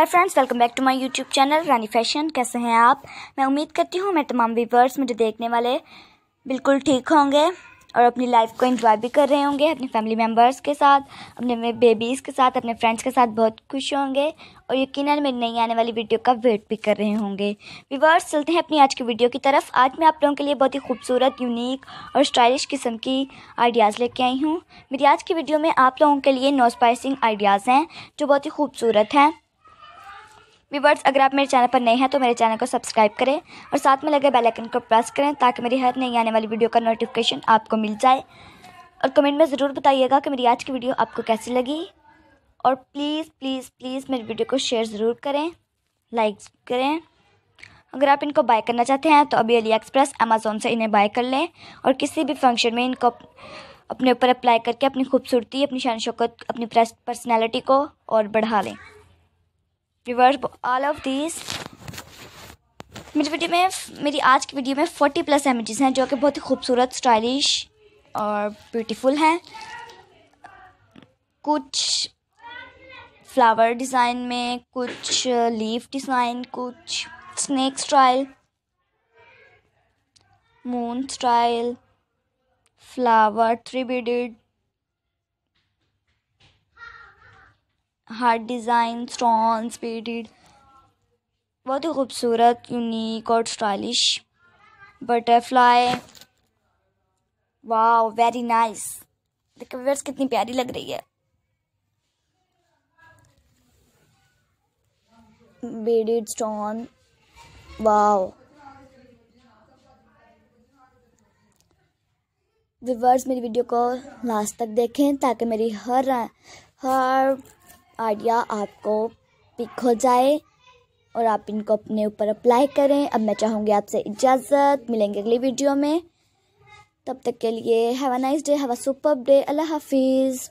hi friends welcome back to my YouTube channel Rani fashion कैसे हैं आप मैं उम्मीद करती हूँ मेरे तमाम व्यूवर्स मुझे देखने वाले बिल्कुल ठीक होंगे और अपनी लाइफ को एंजॉय भी कर रहे होंगे अपने फैमिली मेम्बर्स के साथ अपने बेबीज़ के साथ अपने फ्रेंड्स के साथ बहुत खुश होंगे और यकीन मेरी नई आने वाली वीडियो का वेट भी कर रहे होंगे व्यूवर्स चलते हैं अपनी आज की वीडियो की तरफ आज मैं आप लोगों के लिए बहुत ही खूबसूरत यूनिक और स्टाइलिश किस्म की आइडियाज़ लेके आई हूँ मेरी आज की वीडियो में आप लोगों के लिए नो स्पाइसिंग आइडियाज़ हैं जो बहुत ही खूबसूरत हैं व्यूवर्स अगर आप मेरे चैनल पर नए हैं तो मेरे चैनल को सब्सक्राइब करें और साथ में लगे बेल आइकन को प्रेस करें ताकि मेरी हर नई आने वाली वीडियो का नोटिफिकेशन आपको मिल जाए और कमेंट में ज़रूर बताइएगा कि मेरी आज की वीडियो आपको कैसी लगी और प्लीज़ प्लीज़ प्लीज़ मेरी वीडियो को शेयर ज़रूर करें लाइक करें अगर आप इनको बाय करना चाहते हैं तो अभी अली एक्सप्रेस अमेज़ोन से इन्हें बाय कर लें और किसी भी फंक्शन में इनको अपने ऊपर अप्लाई करके अपनी खूबसूरती अपनी शान शौकत अपनी पर्सनैलिटी को और बढ़ा लें रिवर्स ऑल ऑफ दिस मेरी वीडियो में मेरी आज की वीडियो में फोर्टी प्लस इमेजेस हैं जो कि बहुत ही खूबसूरत स्टाइलिश और ब्यूटीफुल हैं कुछ फ्लावर डिज़ाइन में कुछ लीफ डिज़ाइन कुछ snake style moon style flower three beaded heart design stones padded बहुत ही खूबसूरत यूनिक और स्टाइलिश बटरफ्लाई वाह वेरी नाइस देखिए कितनी प्यारी लग रही है बेडेड स्टोन वाओ व्यूवर्स मेरी वीडियो को लास्ट तक देखें ताकि मेरी हर हर आइडिया आपको पिक हो जाए और आप इनको अपने ऊपर अप्लाई करें अब मैं चाहूँगी आपसे इजाज़त मिलेंगे अगली वीडियो में तब तक के लिए have a nice day have a super day अल्लाह हाफिज़